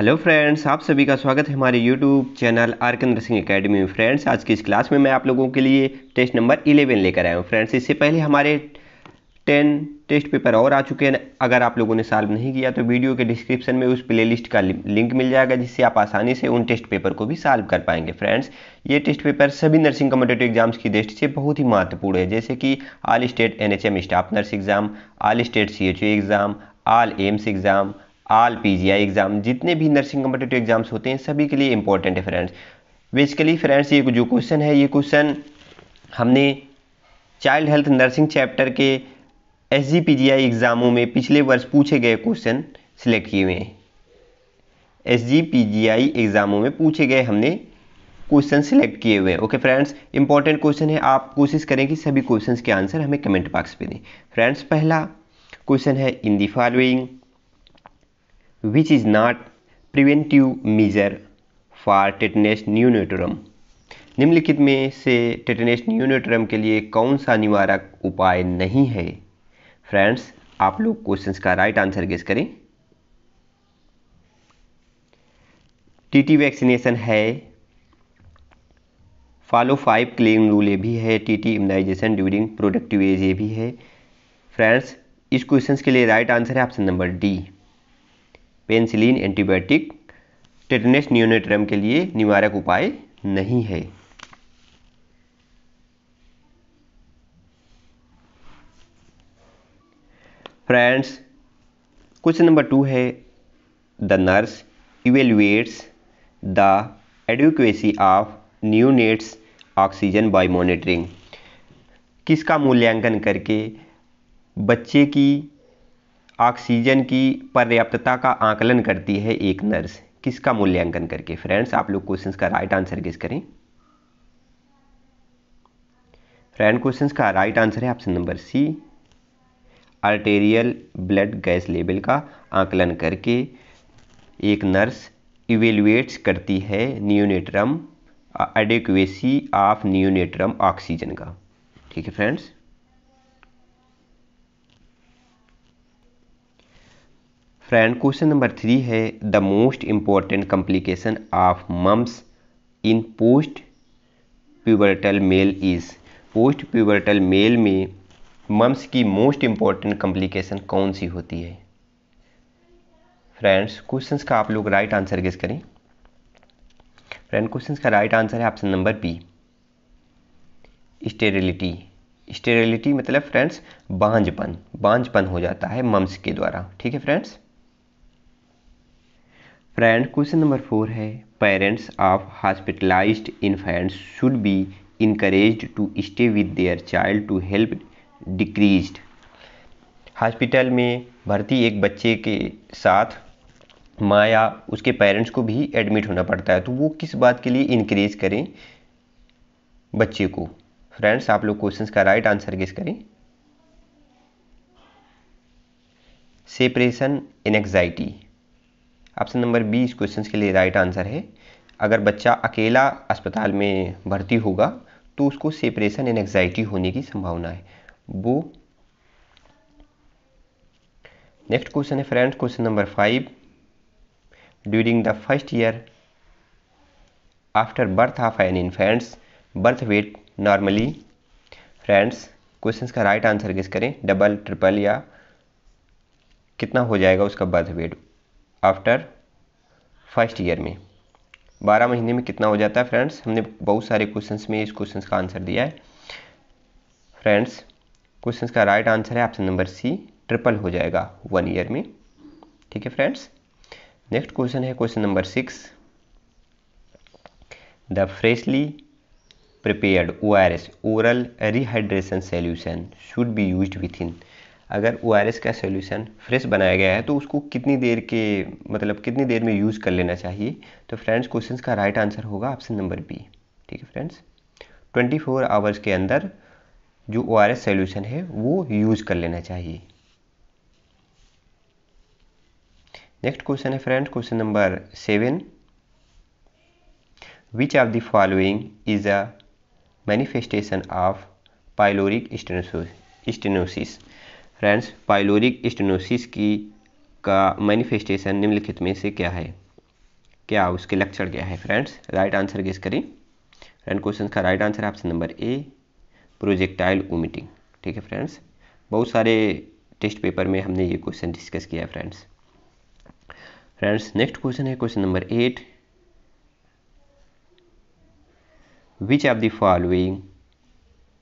hello friends आप सभी का स्वागत है हमारे यूट्यूब चैनल आरकेंद्र सिंह एकेडमी में फ्रेंड्स आज की इस क्लास में मैं आप लोगों के लिए टेस्ट नंबर 11 लेकर आया हूँ फ्रेंड्स इससे पहले हमारे 10 टेस्ट पेपर और आ चुके हैं अगर आप लोगों ने सॉल्व नहीं किया तो वीडियो के डिस्क्रिप्शन में उस प्ले का लिंक मिल जाएगा जिससे आप आसानी से उन टेस्ट पेपर को भी सॉल्व कर पाएंगे फ्रेंड्स ये टेस्ट पेपर सभी नर्सिंग कम्पिटेटिव एग्जाम्स की दृष्टि से बहुत ही महत्वपूर्ण है जैसे कि all state N staff nurse exam all state C exam all AIIMS exam all PGI exam जितने भी नर्सिंग कम्पिटेटिव एग्जाम्स होते हैं सभी के लिए इंपॉर्टेंट है फ्रेंड्स बेसिकली फ्रेंड्स ये जो क्वेश्चन है ये क्वेश्चन हमने चाइल्ड हेल्थ नर्सिंग चैप्टर के S G P G I एग्ज़ामों में पिछले वर्ष पूछे गए क्वेश्चन सिलेक्ट किए हुए हैं S G P G I एग्ज़ामों में पूछे गए हमने क्वेश्चन सिलेक्ट किए हुए हैं ओके फ्रेंड्स इंपॉर्टेंट क्वेश्चन है आप कोशिश करें कि सभी क्वेश्चन के आंसर हमें कमेंट बॉक्स पे दें फ्रेंड्स पहला क्वेश्चन है in the following which is not preventive measure for tetanus neonatorum निम्नलिखित में से टेटनेस न्यूनेटोरम के लिए कौन सा निवारक उपाय नहीं है फ्रेंड्स आप लोग क्वेश्चंस का राइट आंसर गेस करें टीटी वैक्सीनेशन है फॉलो फाइव क्लेम रूल ये भी है TT immunisation during productive age ये भी है फ्रेंड्स इस क्वेश्चन के लिए राइट आंसर है option number D penicillin antibiotic tetanus neonatorum के लिए निवारक उपाय नहीं है फ्रेंड्स क्वेश्चन नंबर टू है the nurse evaluates the adequacy of neonates oxygen by monitoring किसका मूल्यांकन करके बच्चे की ऑक्सीजन की पर्याप्तता का आकलन करती है एक नर्स किसका मूल्यांकन करके फ्रेंड्स आप लोग क्वेश्चंस का राइट आंसर किस करें फ्रेंड क्वेश्चंस का राइट आंसर है option number C arterial blood gas level का आकलन करके एक नर्स इवेलुएट्स करती है neonatorum adequacy of neonatorum oxygen का ठीक है friends friend question number three है the most important complication of mumps in post pubertal male is post pubertal male में मम्स की मोस्ट इम्पॉर्टेंट कम्प्लिकेशन कौन सी होती है फ्रेंड्स क्वेश्चंस का आप लोग राइट आंसर गेस करें फ्रेंड क्वेश्चंस का राइट आंसर है option number B sterility sterility मतलब फ्रेंड्स बांझपन बांझपन हो जाता है मम्स के द्वारा ठीक है friends friend question number four है parents of hospitalised infants should be encourage to stay with their child to help decrease hospital में भर्ती एक बच्चे के साथ माँ या उसके पेरेंट्स को भी एडमिट होना पड़ता है तो वो किस बात के लिए इनक्रेज करें बच्चे को फ्रेंड्स आप लोग क्वेश्चन का राइट आंसर किस करें separation in anxiety option number B इस क्वेश्चन के लिए राइट आंसर है अगर बच्चा अकेला अस्पताल में भर्ती होगा तो उसको सेपरेशन एंड एग्जाइटी होने की संभावना है वो नेक्स्ट क्वेश्चन है friends question number five during the first year after birth of an infants birth weight normally friends question का राइट आंसर किस करें डबल ट्रिपल या कितना हो जाएगा उसका birth weight after first year में बारह महीने में कितना हो जाता है फ्रेंड्स हमने बहुत सारे क्वेश्चंस में इस क्वेश्चंस का आंसर दिया है फ्रेंड्स क्वेश्चंस का राइट आंसर है ऑप्शन नंबर सी ट्रिपल हो जाएगा वन ईयर में ठीक है फ्रेंड्स नेक्स्ट क्वेश्चन है question number six the freshly prepared O R S oral rehydration solution should be use within अगर ओ का सोल्यूशन फ्रेश बनाया गया है तो उसको कितनी देर के मतलब कितनी देर में यूज़ कर लेना चाहिए तो फ्रेंड्स क्वेश्चन का राइट आंसर होगा ऑप्शन नंबर बी ठीक है फ्रेंड्स 24 फोर आवर्स के अंदर जो ओ आर सोल्यूशन है वो यूज़ कर लेना चाहिए नेक्स्ट क्वेश्चन है friends question number seven which of the following is a manifestation of pyloric stenosis friends pyloric stenosis की का मैनिफेस्टेशन निम्नलिखित में से क्या है क्या उसके लक्षण क्या है फ्रेंड्स राइट आंसर गेस करें फ्रेंड क्वेश्चन का right answer option number A projectile vomiting ठीक है फ्रेंड्स बहुत सारे टेस्ट पेपर में हमने ये क्वेश्चन डिस्कस किया है फ्रेंड्स फ्रेंड्स नेक्स्ट क्वेश्चन है question number eight which of the following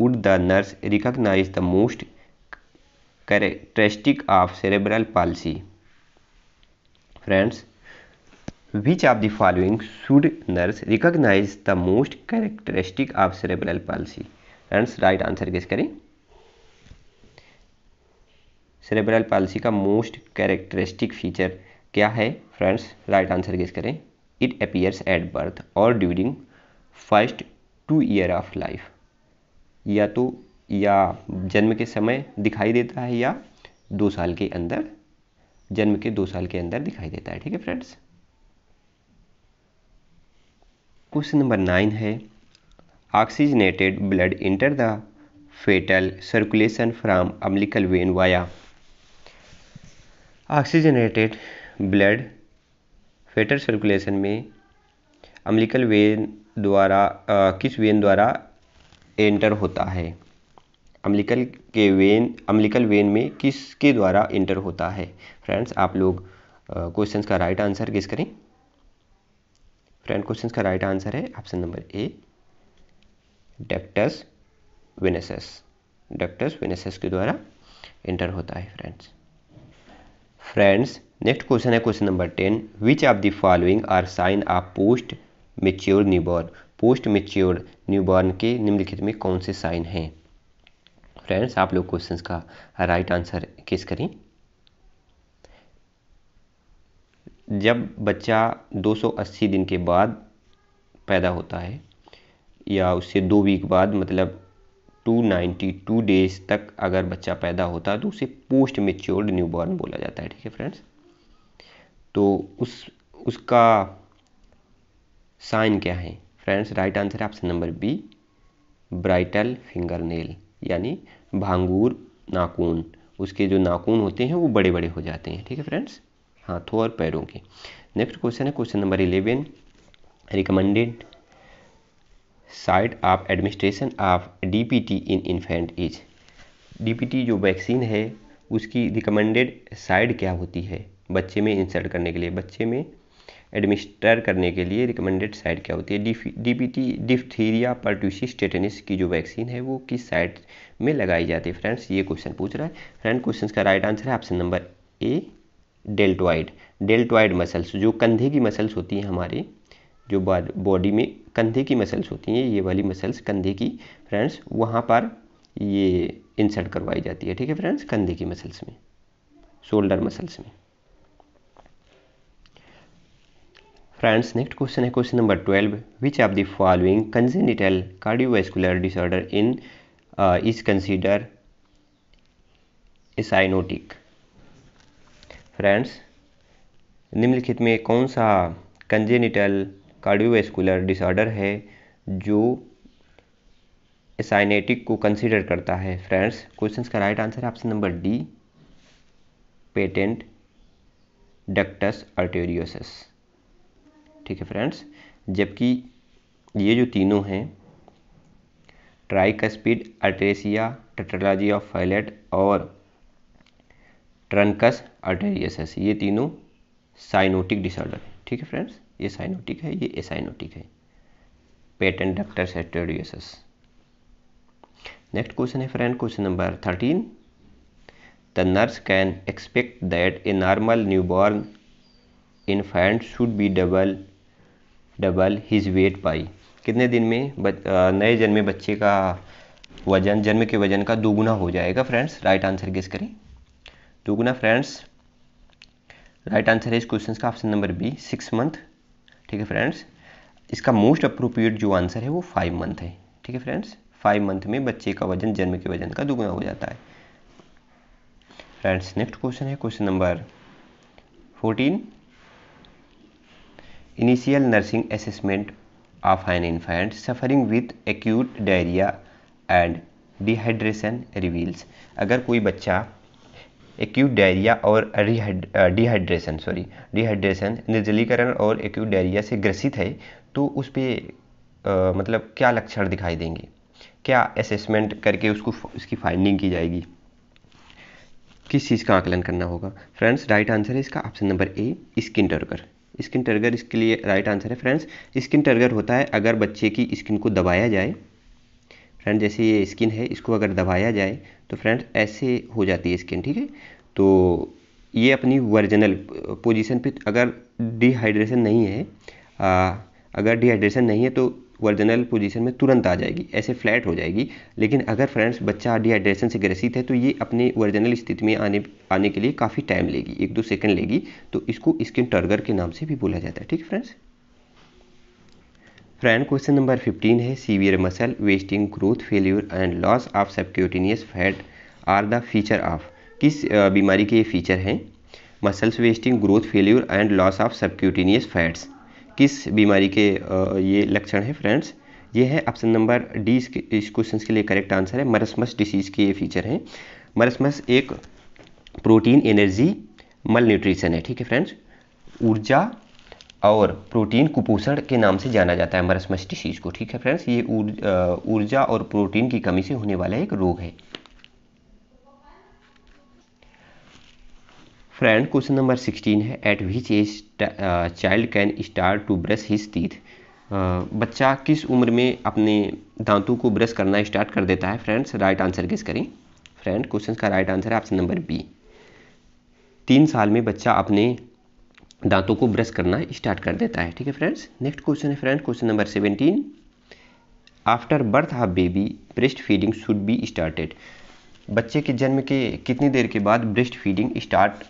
would the nurse recognize the most characteristic of cerebral palsy friends which of the following should nurse recognize the most characteristic of cerebral palsy friends right answer guess करें cerebral palsy का most characteristic feature क्या है friends right answer guess करें it appears at birth और during first two year of life या तो या जन्म के समय दिखाई देता है या दो साल के अंदर जन्म के दो साल के अंदर दिखाई देता है ठीक है फ्रेंड्स क्वेश्चन नंबर नाइन है oxygenated blood enter the fetal circulation from umbilical vein via oxygenated blood fetal circulation में अम्लिकल वेन द्वारा आ, किस वेन द्वारा एंटर होता है अम्लिकल के वेन अम्लिकल वेन में किसके द्वारा इंटर होता है फ्रेंड्स आप लोग क्वेश्चंस का राइट आंसर किस करें फ्रेंड क्वेश्चंस का राइट आंसर है option number A ductus venosus ductus venosus के द्वारा इंटर होता है फ्रेंड्स फ्रेंड्स नेक्स्ट क्वेश्चन है question number ten which of the following are sign of post mature newborn post mature newborn के निम्नलिखित में कौन से साइन हैं फ्रेंड्स आप लोग क्वेश्चन का राइट आंसर किस करें जब बच्चा 280 दिन के बाद पैदा होता है या उससे दो वीक बाद मतलब 292 डेज तक अगर बच्चा पैदा होता है तो उसे पोस्ट मेच्योर्ड न्यूबॉर्न बोला जाता है ठीक है फ्रेंड्स तो उस उसका साइन क्या है फ्रेंड्स राइट आंसर है option number B brittle finger nail यानी भांगूर नाखून उसके जो नाखून होते हैं वो बड़े बड़े हो जाते हैं ठीक है फ्रेंड्स हाथों और पैरों के नेक्स्ट क्वेश्चन है question number eleven recommended side of administration of DPT in infant age DPT जो वैक्सीन है उसकी रिकमेंडेड साइड क्या होती है बच्चे में इंसर्ट करने के लिए बच्चे में एडमिनिस्टर करने के लिए रिकमेंडेड साइट क्या होती है D P T diphtheria pertussis tetanus की जो वैक्सीन है वो किस साइट में लगाई जाती है फ्रेंड्स ये क्वेश्चन पूछ रहा है फ्रेंड क्वेश्चन का राइट आंसर है option number A deltoid deltoid muscles जो कंधे की मसल्स होती हैं हमारे जो बॉडी में कंधे की मसल्स होती हैं ये वाली मसल्स कंधे की फ्रेंड्स वहाँ पर ये इंसर्ट करवाई जाती है ठीक है फ्रेंड्स कंधे की मसल्स में शोल्डर मसल्स में फ्रेंड्स नेक्स्ट क्वेश्चन है question number twelve which of the following congenital cardiovascular disorder in is consider acyanotic friends निम्नलिखित में कौन सा कंजेनिटल कार्डियोवेस्कुलर डिसऑर्डर है जो एसाइनेटिक को कंसीडर करता है फ्रेंड्स क्वेश्चन का राइट आंसर है option number D patent ductus arteriosus ठीक है फ्रेंड्स जबकि ये जो तीनों हैं tricuspid atresia tetralogy of Fallot और ट्रंकस अल्टेरियसस ये तीनों साइनोटिक डिसऑर्डर है ठीक है फ्रेंड्स ये साइनोटिक है ये एसाइनोटिक है patent ductus arteriosus next question है friend question number thirteen the nurse can expect that a normal newborn infant should be double double his weight by कितने दिन में नए जन्मे बच्चे का वजन जन्म के वजन का दोगुना हो जाएगा फ्रेंड्स राइट आंसर किस करें दोगुना फ्रेंड्स राइट आंसर है इस क्वेश्चन का option number B six month ठीक है फ्रेंड्स इसका मोस्ट अप्रोप्रिएट जो आंसर है वो फाइव मंथ है ठीक है फ्रेंड्स फाइव मंथ में बच्चे का वजन जन्म के वजन का दुगुना हो जाता है फ्रेंड्स नेक्स्ट क्वेश्चन है question number fourteen initial nursing assessment of an infant suffering with acute diarrhoea and dehydration reveals अगर कोई बच्चा एक्यूट डायरिया और डिहाइड्रेशन सॉरी डिहाइड्रेशन निर्जलीकरण और एक्यूट डायरिया से ग्रसित है तो उस पर मतलब क्या लक्षण दिखाई देंगे क्या असेसमेंट करके उसको उसकी फाइंडिंग की जाएगी किस चीज़ का आकलन करना होगा फ्रेंड्स राइट आंसर है इसका option number A skin turgor skin turgor इसके लिए राइट आंसर है फ्रेंड्स स्किन टर्गर होता है अगर बच्चे की स्किन को दबाया जाए फ्रेंड जैसे ये स्किन है इसको अगर दबाया जाए तो फ्रेंड्स ऐसे हो जाती है स्किन ठीक है तो ये अपनी वर्जनल पोजीशन पे अगर डिहाइड्रेशन नहीं है आ, अगर डिहाइड्रेशन नहीं है तो वर्जनल पोजीशन में तुरंत आ जाएगी ऐसे फ्लैट हो जाएगी लेकिन अगर फ्रेंड्स बच्चा डिहाइड्रेशन से ग्रसित है तो ये अपने वर्जनल स्थिति में आने आने के लिए काफ़ी टाइम लेगी एक दो सेकंड लेगी तो इसको स्किन टर्गर के नाम से भी बोला जाता है ठीक है फ्रेंड्स फ्रेंड क्वेश्चन नंबर 15 है severe muscle wasting growth failure and loss of subcutaneous fat are the feature of किस बीमारी के ये फीचर हैं muscles wasting growth failure and loss of subcutaneous fats किस बीमारी के ये लक्षण है फ्रेंड्स ये है ऑप्शन नंबर डी इस क्वेश्चन के लिए करेक्ट आंसर है मरसमस डिसीज़ के ये फीचर हैं मरसमस एक प्रोटीन एनर्जी मल न्यूट्रिशन है ठीक है फ्रेंड्स ऊर्जा और प्रोटीन कुपोषण के नाम से जाना जाता है मरसमस डिसीज़ को ठीक है फ्रेंड्स ये ऊर्जा और प्रोटीन की कमी से होने वाला एक रोग है फ्रेंड क्वेश्चन नंबर सिक्सटीन है at which age child can start to brush his teeth बच्चा किस उम्र में अपने दांतों को ब्रश करना स्टार्ट कर देता है फ्रेंड्स राइट आंसर किस करें फ्रेंड क्वेश्चन का राइट आंसर है ऑप्शन नंबर बी तीन साल में बच्चा अपने दांतों को ब्रश करना स्टार्ट कर देता है ठीक है फ्रेंड्स नेक्स्ट क्वेश्चन है friend question number seventeen after birth of baby breast feeding should be started बच्चे के जन्म के कितनी देर के बाद ब्रेस्ट फीडिंग स्टार्ट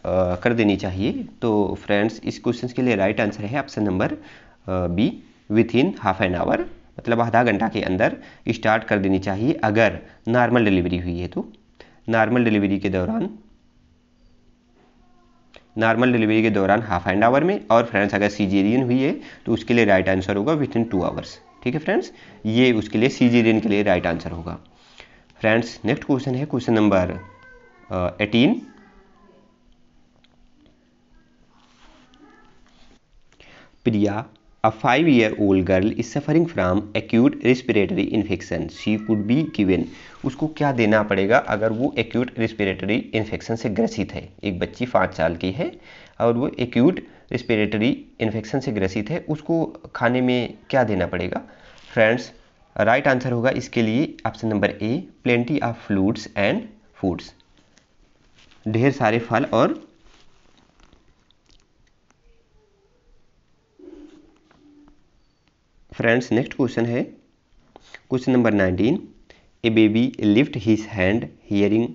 कर देनी चाहिए तो फ्रेंड्स इस क्वेश्चन के लिए राइट आंसर है option number B within half an hour मतलब आधा घंटा के अंदर स्टार्ट कर देनी चाहिए अगर नॉर्मल डिलीवरी हुई है तो नॉर्मल डिलीवरी के दौरान नॉर्मल डिलीवरी के दौरान हाफ एंड आवर में और फ्रेंड्स अगर सीजेरियन हुई है तो उसके लिए राइट आंसर होगा विथ इन टू आवर्स ठीक है फ्रेंड्स ये उसके लिए सीजेरियन के लिए राइट आंसर होगा फ्रेंड्स नेक्स्ट क्वेश्चन है question number eighteen Priya a five year old girl is suffering from acute respiratory infection she could be given उसको क्या देना पड़ेगा अगर वो एक्यूट रेस्पिरेटरी इन्फेक्शन से ग्रसित है एक बच्ची पाँच साल की है और वो एक्यूट रेस्पिरेटरी इन्फेक्शन से ग्रसित है उसको खाने में क्या देना पड़ेगा फ्रेंड्स राइट आंसर होगा इसके लिए option number A plenty of fluids and foods ढेर सारे फल और फ्रेंड्स नेक्स्ट क्वेश्चन है question number nineteen a baby lift his hand hearing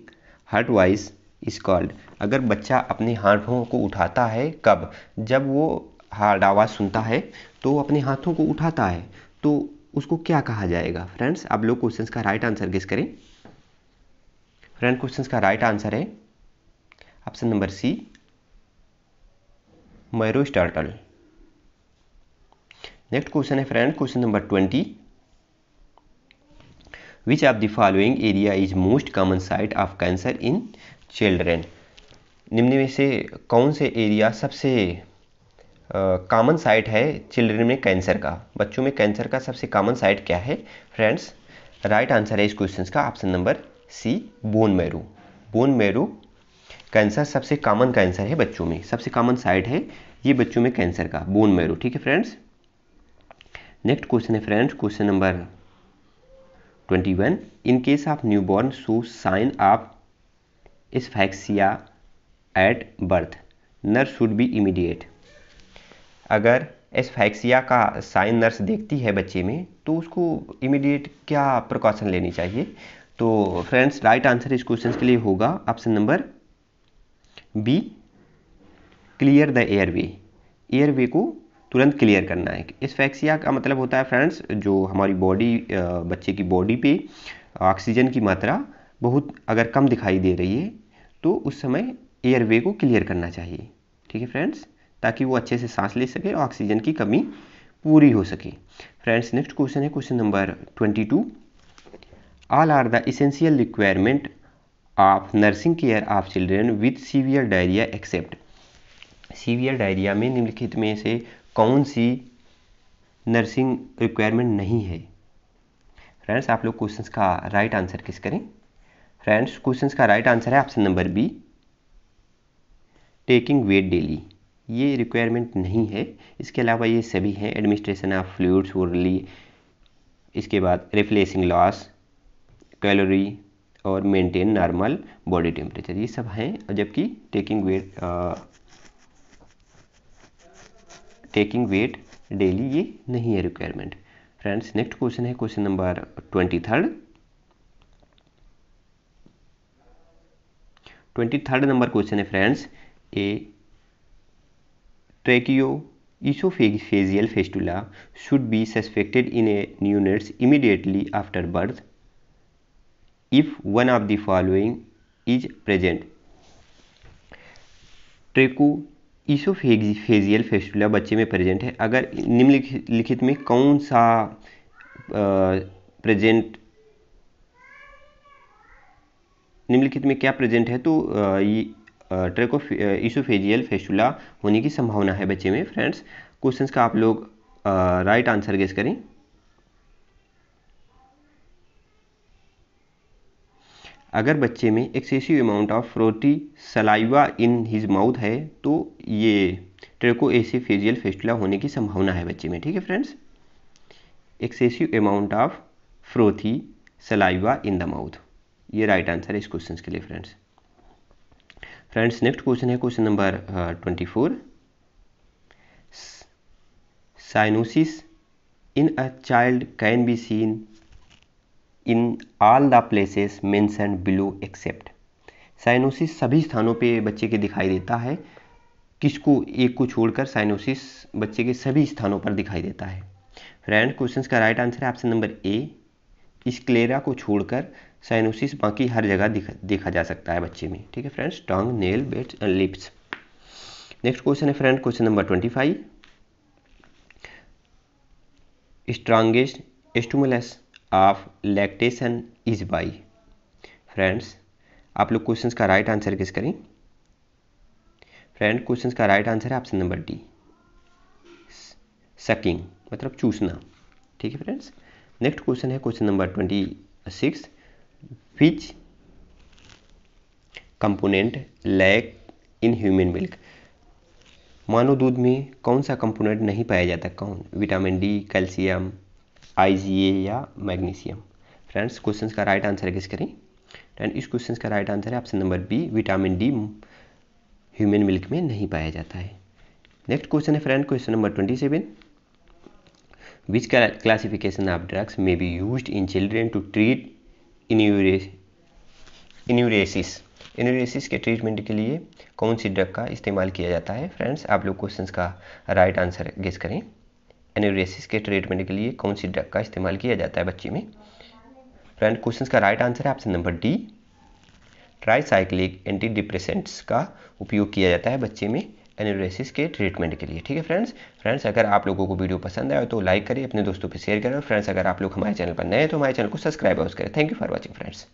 hurt wise is called अगर बच्चा अपने हाथों को उठाता है कब जब वो हार्ड आवाज़ सुनता है तो वो अपने हाथों को उठाता है तो उसको क्या कहा जाएगा फ्रेंड्स आप लोग क्वेश्चन का राइट आंसर गेस करें फ्रेंड क्वेश्चन का राइट आंसर है option number C Moro's turtle next question है friend question number twenty which of the following area is most common site of cancer in children निम्न में से कौन से area सबसे कॉमन साइट है चिल्ड्रन में कैंसर का बच्चों में कैंसर का सबसे कॉमन साइट क्या है फ्रेंड्स राइट आंसर है इस क्वेश्चन का option number C bone marrow bone marrow cancer सबसे कॉमन कैंसर है बच्चों में सबसे कॉमन साइट है ये बच्चों में कैंसर का बोन मैरो ठीक है फ्रेंड्स नेक्स्ट क्वेश्चन है friends question number twenty one in case of new born so sign of asphyxia at birth nurse should be immediate अगर एसफैक्सिया का साइन नर्स देखती है बच्चे में तो उसको इमीडिएट क्या प्रिकॉशन लेनी चाहिए तो फ्रेंड्स राइट आंसर इस क्वेश्चन के लिए होगा option number B clear the airway airway को तुरंत क्लियर करना है एसफैक्सिया का मतलब होता है फ्रेंड्स जो हमारी बॉडी बच्चे की बॉडी पे ऑक्सीजन की मात्रा बहुत अगर कम दिखाई दे रही है तो उस समय एयरवे को क्लियर करना चाहिए ठीक है फ्रेंड्स ताकि वो अच्छे से सांस ले सके और ऑक्सीजन की कमी पूरी हो सके फ्रेंड्स नेक्स्ट क्वेश्चन है question number twenty two all are the essential requirement of nursing care of children with severe diarrhoea except severe diarrhoea में निम्नलिखित में से कौन सी नर्सिंग रिक्वायरमेंट नहीं है फ्रेंड्स आप लोग क्वेश्चंस का राइट right आंसर किस करें फ्रेंड्स क्वेश्चंस का राइट right आंसर है option number B taking weight daily ये रिक्वायरमेंट नहीं है इसके अलावा ये सभी हैं एडमिनिस्ट्रेशन ऑफ फ्लूड्स वर्ली इसके बाद रिफ्लेसिंग लॉस कैलोरी और मेंटेन नॉर्मल बॉडी टेम्परेचर ये सब हैं जबकि taking weight taking weight daily ये नहीं है रिक्वायरमेंट फ्रेंड्स नेक्स्ट क्वेश्चन है question number twenty third twenty third number question है friends a tracheo oesophageal fistula should be suspected in a neonates immediately after birth if one of the following is present tracheo oesophageal fistula बच्चे में present है अगर निम्नलिखित में कौन सा present निम्नलिखित में क्या प्रेजेंट है तो ट्रेको ईसोफेजियल फेस्टूला होने की संभावना है बच्चे में फ्रेंड्स क्वेश्चंस का आप लोग राइट आंसर गेस करें अगर बच्चे में excessive amount of frothy saliva in his mouth है तो ये ट्रेको एसी फेजियल फेस्टुला होने की संभावना है बच्चे में ठीक है friends excessive amount of frothy saliva in the mouth ये राइट आंसर है इस क्वेश्चन के लिए फ्रेंड्स फ्रेंड्स नेक्स्ट क्वेश्चन है question number twenty four cyanosis in a child can be seen in all the places and below except cyanosis सभी स्थानों पे बच्चे के दिखाई देता है किसको एक को छोड़कर साइनोसिस बच्चे के सभी स्थानों पर दिखाई देता है फ्रेंड क्वेश्चन का राइट आंसर है option number A sclera को छोड़कर साइनोसिस बाकी हर जगह देखा जा सकता है बच्चे में ठीक है friends tongue nail bed and lips next question है friend question number twenty five strongest stimulus of lactation is by friends आप लोग क्वेश्चन का राइट आंसर किस करें फ्रेंड क्वेश्चन का राइट आंसर है ऑप्शन नंबर डी सकिंग मतलब चूसना ठीक है फ्रेंड्स नेक्स्ट क्वेश्चन है question number twenty six which component lack in human milk मानव दूध में कौन सा कंपोनेंट नहीं पाया जाता कौन विटामिन डी कैल्शियम आईजीए या मैग्नीशियम फ्रेंड्स क्वेश्चन का राइट आंसर है किस करें एंड इस क्वेश्चन का राइट आंसर है option number B vitamin D human milk में नहीं पाया जाता है नेक्स्ट क्वेश्चन है friend question number twenty seven which classification of drugs may be use in children to treat enuresis enuresis के ट्रीटमेंट के लिए कौन सी ड्रग का इस्तेमाल किया जाता है फ्रेंड्स आप लोग क्वेश्चन का राइट आंसर गेस करें एन्यूरेसिस के ट्रीटमेंट के लिए कौन सी ड्रग का इस्तेमाल किया जाता है बच्चे में फ्रेंड क्वेश्चन का राइट आंसर है option number D tricyclic anti depressants का उपयोग किया जाता है बच्चे में एनोरेसिस के ट्रीटमेंट के लिए ठीक है फ्रेंड्स फ्रेंड्स अगर आप लोगों को वीडियो पसंद आए तो लाइक करें अपने दोस्तों पर शेयर करें और फ्रेंड्स अगर आप लोग हमारे चैनल पर नए हैं तो हमारे चैनल को सब्सक्राइब अवश्य करें thank you for watching friends